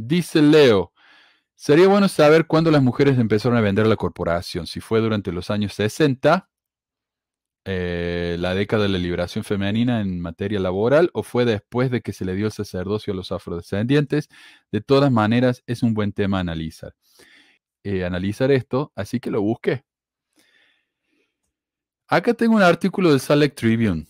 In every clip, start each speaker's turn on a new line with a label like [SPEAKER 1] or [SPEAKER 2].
[SPEAKER 1] Dice Leo, sería bueno saber cuándo las mujeres empezaron a vender la corporación, si fue durante los años 60, eh, la década de la liberación femenina en materia laboral, o fue después de que se le dio el sacerdocio a los afrodescendientes. De todas maneras, es un buen tema analizar. Eh, analizar esto, así que lo busqué. Acá tengo un artículo del Salt Tribune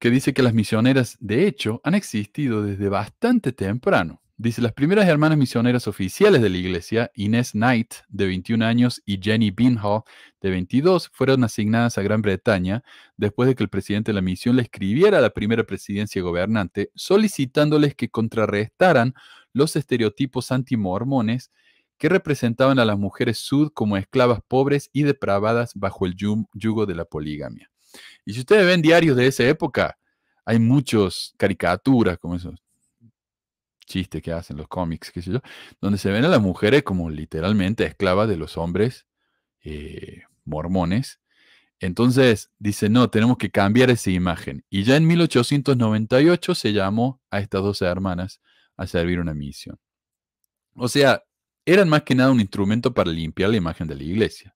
[SPEAKER 1] que dice que las misioneras, de hecho, han existido desde bastante temprano. Dice, las primeras hermanas misioneras oficiales de la iglesia, Inés Knight, de 21 años, y Jenny Binhall, de 22, fueron asignadas a Gran Bretaña después de que el presidente de la misión le escribiera a la primera presidencia gobernante solicitándoles que contrarrestaran los estereotipos antimormones que representaban a las mujeres sud como esclavas pobres y depravadas bajo el yugo de la poligamia. Y si ustedes ven diarios de esa época, hay muchas caricaturas como esos chiste que hacen los cómics, qué sé yo, donde se ven a las mujeres como literalmente esclavas de los hombres eh, mormones. Entonces dice, no, tenemos que cambiar esa imagen. Y ya en 1898 se llamó a estas 12 hermanas a servir una misión. O sea, eran más que nada un instrumento para limpiar la imagen de la iglesia.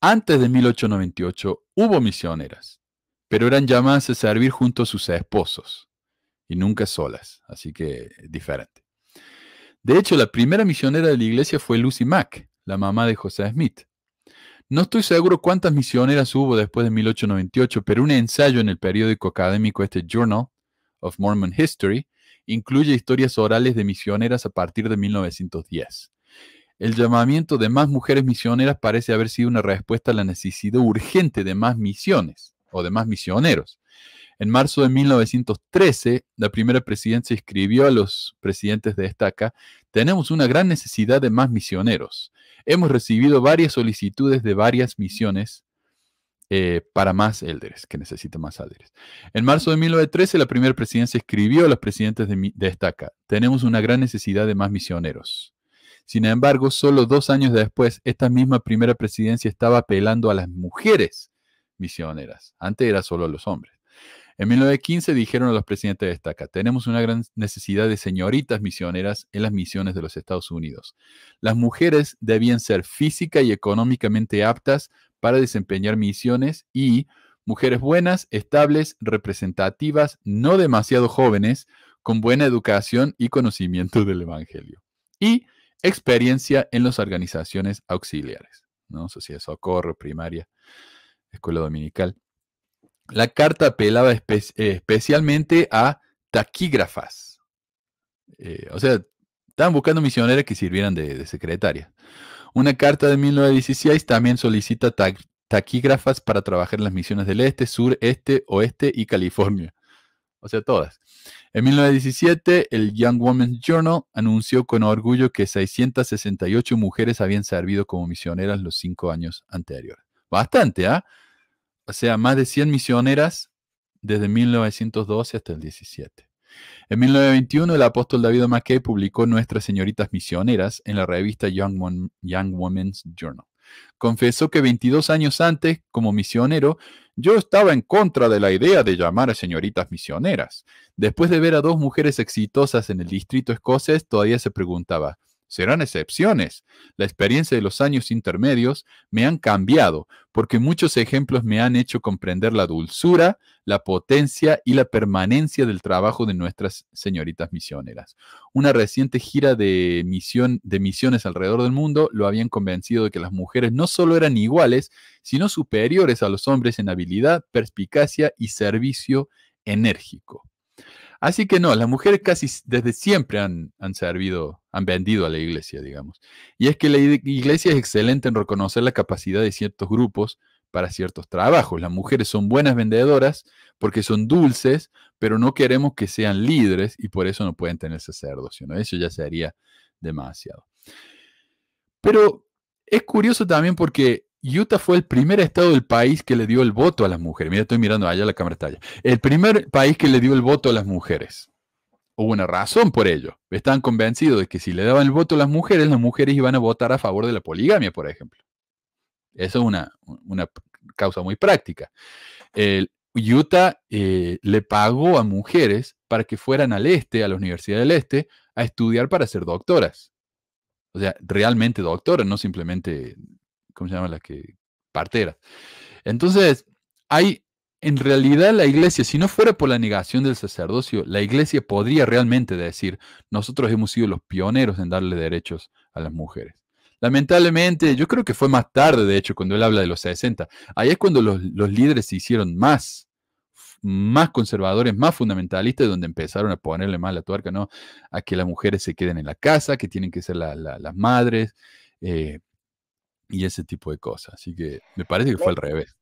[SPEAKER 1] Antes de 1898 hubo misioneras, pero eran llamadas a servir junto a sus esposos y nunca solas, así que diferente. De hecho, la primera misionera de la iglesia fue Lucy Mack, la mamá de José Smith. No estoy seguro cuántas misioneras hubo después de 1898, pero un ensayo en el periódico académico este Journal of Mormon History incluye historias orales de misioneras a partir de 1910. El llamamiento de más mujeres misioneras parece haber sido una respuesta a la necesidad urgente de más misiones o de más misioneros. En marzo de 1913, la primera presidencia escribió a los presidentes de estaca, tenemos una gran necesidad de más misioneros. Hemos recibido varias solicitudes de varias misiones eh, para más élderes, que necesitan más élderes. En marzo de 1913, la primera presidencia escribió a los presidentes de, de estaca, tenemos una gran necesidad de más misioneros. Sin embargo, solo dos años después, esta misma primera presidencia estaba apelando a las mujeres misioneras. Antes era solo a los hombres. En 1915 dijeron a los presidentes de estaca, tenemos una gran necesidad de señoritas misioneras en las misiones de los Estados Unidos. Las mujeres debían ser física y económicamente aptas para desempeñar misiones y mujeres buenas, estables, representativas, no demasiado jóvenes, con buena educación y conocimiento del Evangelio. Y experiencia en las organizaciones auxiliares, ¿no? Sociedad de Socorro, Primaria, Escuela Dominical. La carta apelaba especialmente a taquígrafas. Eh, o sea, estaban buscando misioneras que sirvieran de, secretaria. Una carta de 1916 también solicita taquígrafas para trabajar en las misiones del este, sur, este, oeste y California. O sea, todas. En 1917, el Young Women's Journal anunció con orgullo que 668 mujeres habían servido como misioneras los cinco años anteriores. Bastante, ¿ah? o sea, más de 100 misioneras desde 1912 hasta el 17. En 1921, el apóstol David Mackay publicó Nuestras Señoritas Misioneras en la revista Young, Young Women's Journal. Confesó que 22 años antes, como misionero, yo estaba en contra de la idea de llamar a señoritas misioneras. Después de ver a dos mujeres exitosas en el distrito escocés, todavía se preguntaba, serán excepciones. La experiencia de los años intermedios me han cambiado, porque muchos ejemplos me han hecho comprender la dulzura, la potencia y la permanencia del trabajo de nuestras señoritas misioneras. Una reciente gira de, misión, de misiones alrededor del mundo lo habían convencido de que las mujeres no solo eran iguales, sino superiores a los hombres en habilidad, perspicacia y servicio enérgico. Así que no, las mujeres casi desde siempre han, servido, han vendido a la iglesia, digamos. Y es que la iglesia es excelente en reconocer la capacidad de ciertos grupos para ciertos trabajos. Las mujeres son buenas vendedoras porque son dulces, pero no queremos que sean líderes y por eso no pueden tener sacerdocio. ¿no? Eso ya sería demasiado. Pero es curioso también porque Utah fue el primer estado del país que le dio el voto a las mujeres. Mira, estoy mirando allá, la cámara talla. El primer país que le dio el voto a las mujeres. Hubo una razón por ello. Estaban convencidos de que si le daban el voto a las mujeres, las mujeres iban a votar a favor de la poligamia, por ejemplo. Esa es una, causa muy práctica. El, Utah eh, le pagó a mujeres para que fueran al este, a la Universidad del Este, a estudiar para ser doctoras. O sea, realmente doctoras, no simplemente ¿cómo se llama? La que partera. Entonces, hay, en realidad la iglesia, si no fuera por la negación del sacerdocio, la iglesia podría realmente decir, nosotros hemos sido los pioneros en darle derechos a las mujeres. Lamentablemente, yo creo que fue más tarde, de hecho, cuando él habla de los 60. Ahí es cuando los, líderes se hicieron más, más conservadores, más fundamentalistas, donde empezaron a ponerle más la tuerca, ¿no? A que las mujeres se queden en la casa, que tienen que ser las madres. Eh, y ese tipo de cosas. Así que me parece que fue al revés.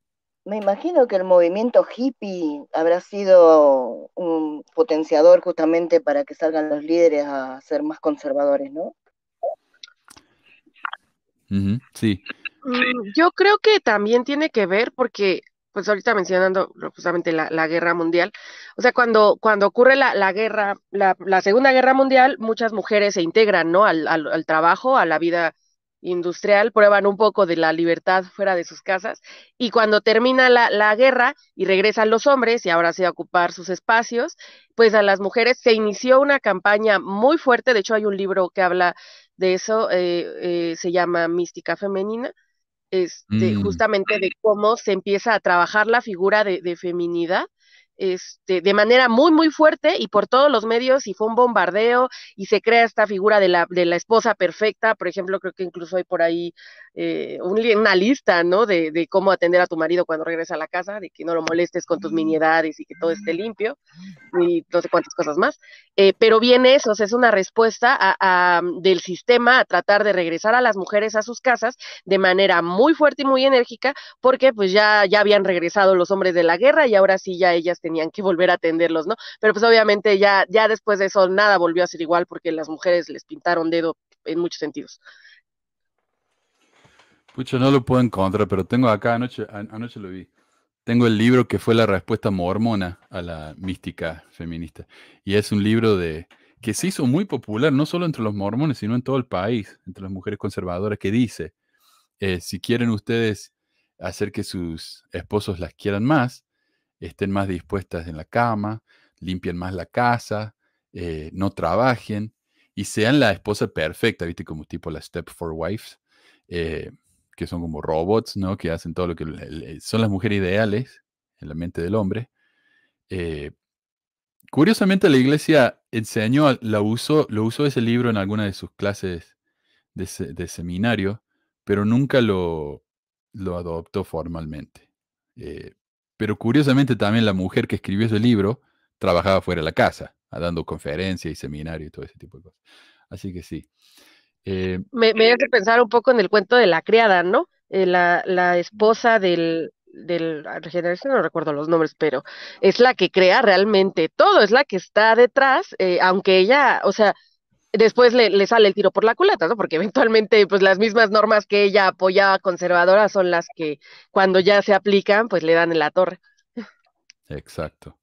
[SPEAKER 2] Me imagino que el movimiento hippie habrá sido un potenciador justamente para que salgan los líderes a ser más conservadores, ¿no? sí. Mm, yo creo que también tiene que ver porque, pues ahorita mencionando justamente la, la guerra mundial, o sea, cuando, cuando ocurre la, guerra, la, Segunda Guerra Mundial, muchas mujeres se integran, ¿no? al trabajo, a la vida industrial, prueban un poco de la libertad fuera de sus casas y cuando termina la, guerra y regresan los hombres y ahora se a ocupar sus espacios, pues a las mujeres se inició una campaña muy fuerte, de hecho hay un libro que habla de eso, eh, eh, se llama Mística Femenina, este, mm. justamente de cómo se empieza a trabajar la figura de, de feminidad este, de manera muy, muy fuerte y por todos los medios y fue un bombardeo y se crea esta figura de la, de la esposa perfecta, por ejemplo, creo que incluso hay por ahí eh, una lista, ¿no? De, cómo atender a tu marido cuando regresa a la casa, de que no lo molestes con tus mm. miniedades y que todo esté mm. limpio y no sé cuántas cosas más. Eh, pero viene eso, es una respuesta a, del sistema a tratar de regresar a las mujeres a sus casas de manera muy fuerte y muy enérgica, porque pues ya, ya habían regresado los hombres de la guerra y ahora sí ya ellas tenían que volver a atenderlos, ¿no? Pero pues obviamente ya, ya después de eso nada volvió a ser igual porque las mujeres les pintaron dedo en muchos sentidos
[SPEAKER 1] no lo puedo encontrar, pero tengo acá, anoche, anoche lo vi. Tengo el libro que fue la respuesta mormona a la mística feminista. Y es un libro de que se hizo muy popular, no solo entre los mormones, sino en todo el país, entre las mujeres conservadoras, que dice, eh, si quieren ustedes hacer que sus esposos las quieran más, estén más dispuestas en la cama, limpien más la casa, eh, no trabajen y sean la esposa perfecta, viste, como tipo la Step for Wives. Eh, que son como robots, ¿no? Que hacen todo lo que son las mujeres ideales en la mente del hombre. Eh, curiosamente la iglesia enseñó, la uso lo usó ese libro en alguna de sus clases de, seminario, pero nunca lo, lo adoptó formalmente. Eh, pero curiosamente también la mujer que escribió ese libro trabajaba fuera de la casa, dando conferencias y seminarios y todo ese tipo de cosas. Así que sí. Eh,
[SPEAKER 2] me, hace pensar un poco en el cuento de la criada, ¿no? Eh, la, la, esposa del ah, regeneración no recuerdo los nombres pero es la que crea realmente todo es la que está detrás eh, aunque ella o sea después le, le, sale el tiro por la culata, ¿no? Porque eventualmente, pues las mismas normas que ella apoyaba conservadora son las que cuando ya se aplican, pues le dan en la torre.
[SPEAKER 1] Exacto.